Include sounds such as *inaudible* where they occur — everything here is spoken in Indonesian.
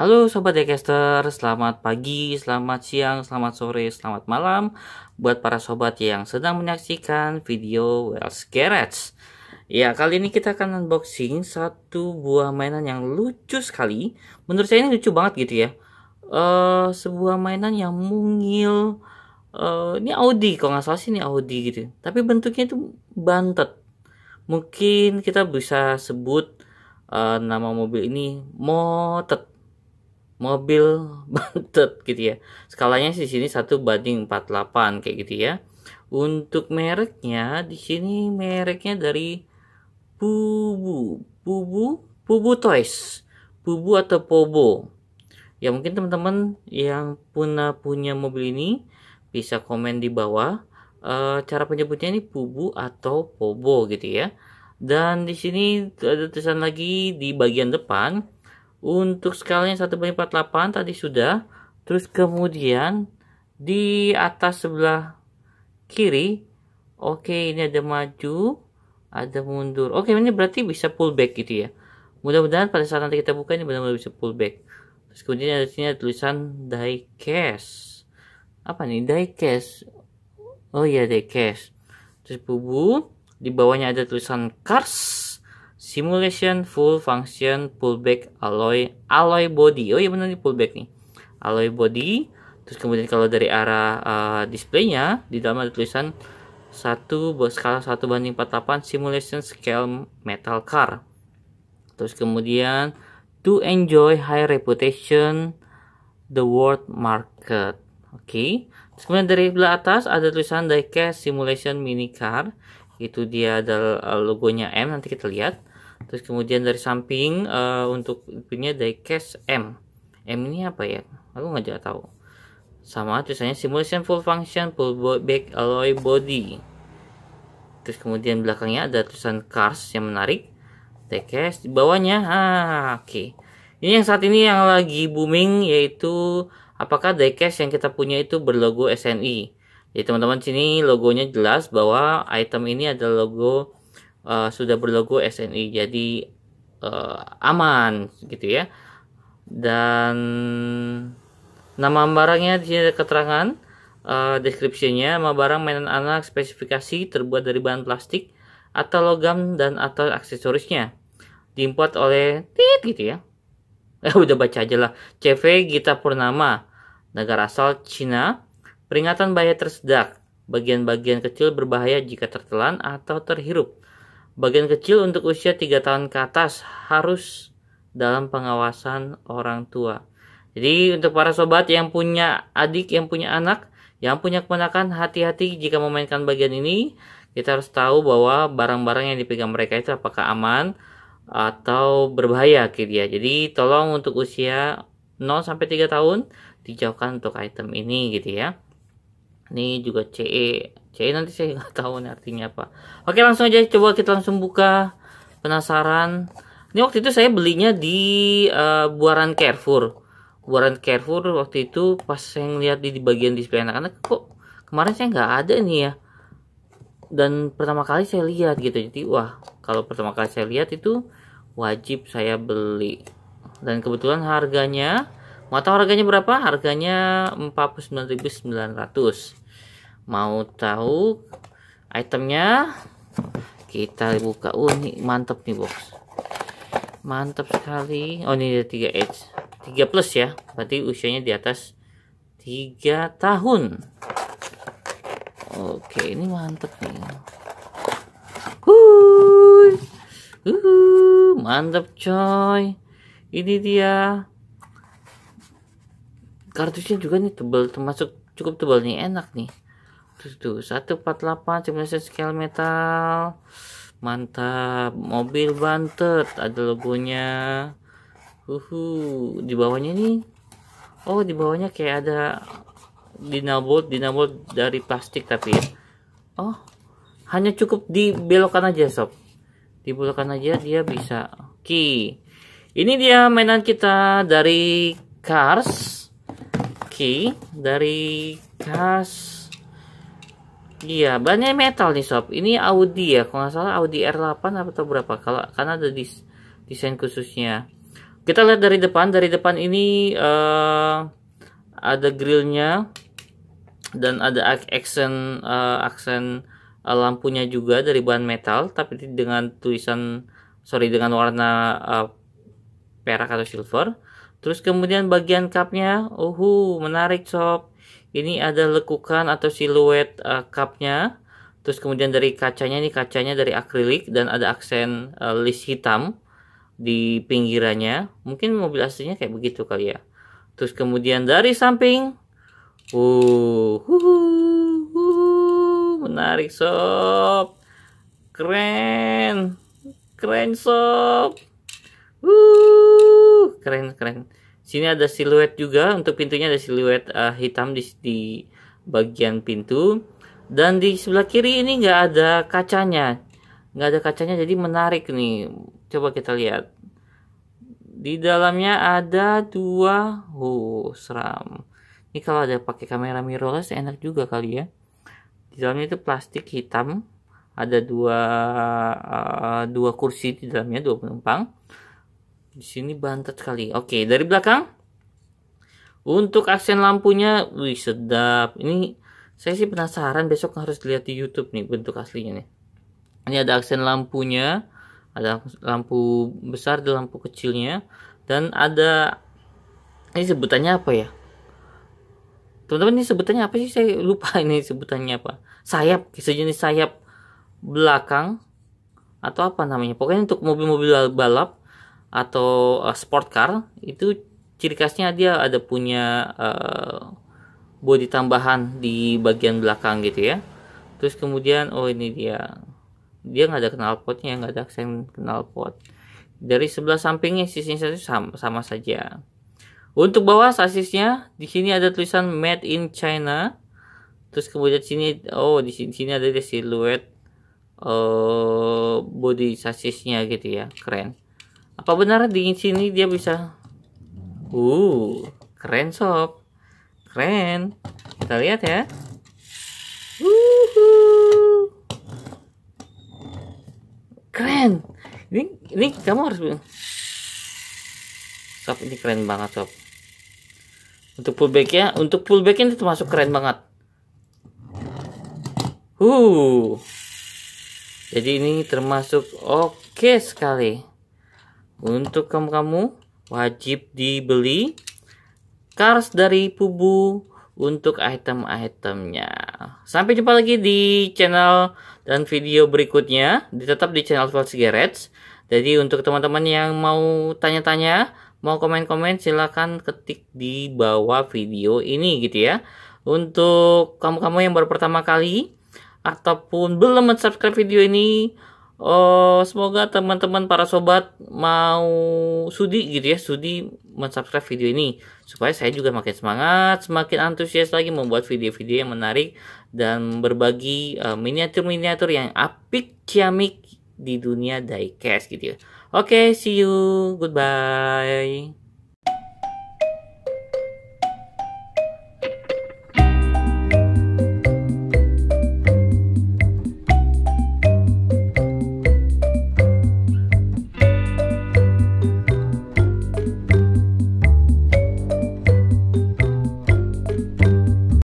Halo Sobat Dekester, selamat pagi, selamat siang, selamat sore, selamat malam Buat para sobat yang sedang menyaksikan video Wells Garage Ya, kali ini kita akan unboxing satu buah mainan yang lucu sekali Menurut saya ini lucu banget gitu ya uh, Sebuah mainan yang mungil uh, Ini Audi, kalau nggak salah sih ini Audi gitu Tapi bentuknya itu bantet Mungkin kita bisa sebut uh, nama mobil ini Motet mobil *laughs* bantet gitu ya. Skalanya di sini satu banding 48 kayak gitu ya. Untuk mereknya di sini mereknya dari Bubu, Bubu, Bubu Toys. Bubu atau Pobo. Ya mungkin teman-teman yang punya punya mobil ini bisa komen di bawah e, cara penyebutnya ini Bubu atau Pobo gitu ya. Dan di sini ada tulisan lagi di bagian depan untuk skalanya 1 banding 48 tadi sudah. Terus kemudian di atas sebelah kiri. Oke, ini ada maju, ada mundur. Oke, ini berarti bisa pullback gitu ya. Mudah-mudahan pada saat nanti kita buka ini benar-benar bisa pullback. Terus kemudian ada sini ada tulisan diecast. Apa nih diecast? Oh iya diecast. Terus bubu, di bawahnya ada tulisan cars simulation full function pullback alloy alloy body. Oh iya benar nih pullback nih. Alloy body. Terus kemudian kalau dari arah uh, displaynya di dalam ada tulisan 1 skala satu banding 48 simulation scale metal car. Terus kemudian to enjoy high reputation the world market. Oke. Okay. Terus kemudian dari belah atas ada tulisan diecast simulation mini car. Itu dia ada logonya M nanti kita lihat Terus kemudian dari samping uh, untuk punya diecast M. M ini apa ya? Aku nggak jelas tahu. Sama tulisannya simulation full function full back alloy body. Terus kemudian belakangnya ada tulisan cars yang menarik. Diecast di bawahnya. Ah, oke. Okay. Ini yang saat ini yang lagi booming yaitu apakah diecast yang kita punya itu berlogo SNI. Jadi teman-teman sini logonya jelas bahwa item ini adalah logo Eh, sudah berlogo SNI jadi uh, aman gitu ya dan nama barangnya di sini ada keterangan uh, deskripsinya nama barang mainan anak spesifikasi terbuat dari bahan plastik atau logam dan atau aksesorisnya diimport oleh tit gitu ya *laughs* eh udah baca aja lah CV Gita Purnama negara asal Cina peringatan bahaya tersedak bagian-bagian kecil berbahaya jika tertelan atau terhirup Bagian kecil untuk usia 3 tahun ke atas harus dalam pengawasan orang tua. Jadi untuk para sobat yang punya adik, yang punya anak, yang punya keponakan, hati-hati jika memainkan bagian ini. Kita harus tahu bahwa barang-barang yang dipegang mereka itu apakah aman atau berbahaya gitu ya. Jadi tolong untuk usia 0 sampai 3 tahun dijauhkan untuk item ini gitu ya ini juga CE CE nanti saya nggak tahu nih artinya apa oke langsung aja coba kita langsung buka penasaran ini waktu itu saya belinya di uh, buaran Carrefour buaran Carrefour waktu itu pas saya ngeliat di, di bagian display anak-anak kok kemarin saya nggak ada nih ya dan pertama kali saya lihat gitu jadi wah kalau pertama kali saya lihat itu wajib saya beli dan kebetulan harganya mau tahu harganya berapa harganya 49.900 mau tahu itemnya kita buka oh mantep nih box mantep sekali oh ini ada 3 edge 3 plus ya berarti usianya di atas 3 tahun oke ini mantep nih Hui, Uh, mantep coy ini dia kartusnya juga nih tebal termasuk cukup tebal nih enak nih itu 148 simulation scale metal mantap mobil bantet ada logonya uhu di bawahnya nih oh di bawahnya kayak ada dinabot dinabot dari plastik tapi ya. oh hanya cukup dibelokkan aja sob dibelokkan aja dia bisa oke ini dia mainan kita dari cars oke dari cars Iya, bannya metal nih sob. Ini Audi ya, kalau nggak salah Audi R8 atau berapa? Kalau karena ada dis, desain khususnya. Kita lihat dari depan. Dari depan ini uh, ada grillnya dan ada aksen uh, aksen uh, lampunya juga dari bahan metal, tapi dengan tulisan sorry dengan warna uh, perak atau silver. Terus kemudian bagian cupnya, uhu menarik sob ini ada lekukan atau siluet uh, cupnya. Terus kemudian dari kacanya ini kacanya dari akrilik dan ada aksen uh, list hitam di pinggirannya. Mungkin mobil aslinya kayak begitu kali ya. Terus kemudian dari samping, uh, uh, menarik sob, keren, keren sob, uh, keren keren. Sini ada siluet juga, untuk pintunya ada siluet uh, hitam di, di bagian pintu. Dan di sebelah kiri ini nggak ada kacanya, nggak ada kacanya jadi menarik nih. Coba kita lihat. Di dalamnya ada dua, oh seram. Ini kalau ada pakai kamera mirrorless enak juga kali ya. Di dalamnya itu plastik hitam, ada dua uh, dua kursi di dalamnya dua penumpang di sini bantet kali. Oke, dari belakang. Untuk aksen lampunya, wih sedap. Ini saya sih penasaran besok harus lihat di YouTube nih bentuk aslinya nih. Ini ada aksen lampunya, ada lampu besar, dan lampu kecilnya, dan ada ini sebutannya apa ya? Teman-teman ini sebutannya apa sih? Saya lupa *laughs* ini sebutannya apa. Sayap, sejenis sayap belakang atau apa namanya? Pokoknya untuk mobil-mobil balap atau uh, sport car itu ciri khasnya dia ada punya uh, body tambahan di bagian belakang gitu ya terus kemudian oh ini dia dia nggak ada knalpotnya nggak ada aksen knalpot dari sebelah sampingnya sisinya sama, sama saja untuk bawah sasisnya di sini ada tulisan made in China terus kemudian sini oh di sini, sini ada siluet uh, body sasisnya gitu ya keren apa benar di sini dia bisa? Uh, keren sob. Keren. Kita lihat ya. Keren. Ini ini kamu harus Sob ini keren banget sob. Untuk pullback ya untuk pullback ini termasuk keren banget. Uh. Jadi ini termasuk oke okay sekali. Untuk kamu-kamu wajib dibeli cars dari Pubu untuk item-itemnya. Sampai jumpa lagi di channel dan video berikutnya, tetap di channel Fals Garage. Jadi untuk teman-teman yang mau tanya-tanya, mau komen-komen silahkan ketik di bawah video ini gitu ya. Untuk kamu-kamu yang baru pertama kali ataupun belum subscribe video ini, uh, semoga teman-teman para sobat mau sudi gitu ya sudi mensubscribe video ini supaya saya juga makin semangat semakin antusias lagi membuat video-video yang menarik dan berbagi eh, miniatur-miniatur uh, yang apik ciamik di dunia diecast gitu ya oke okay, see you goodbye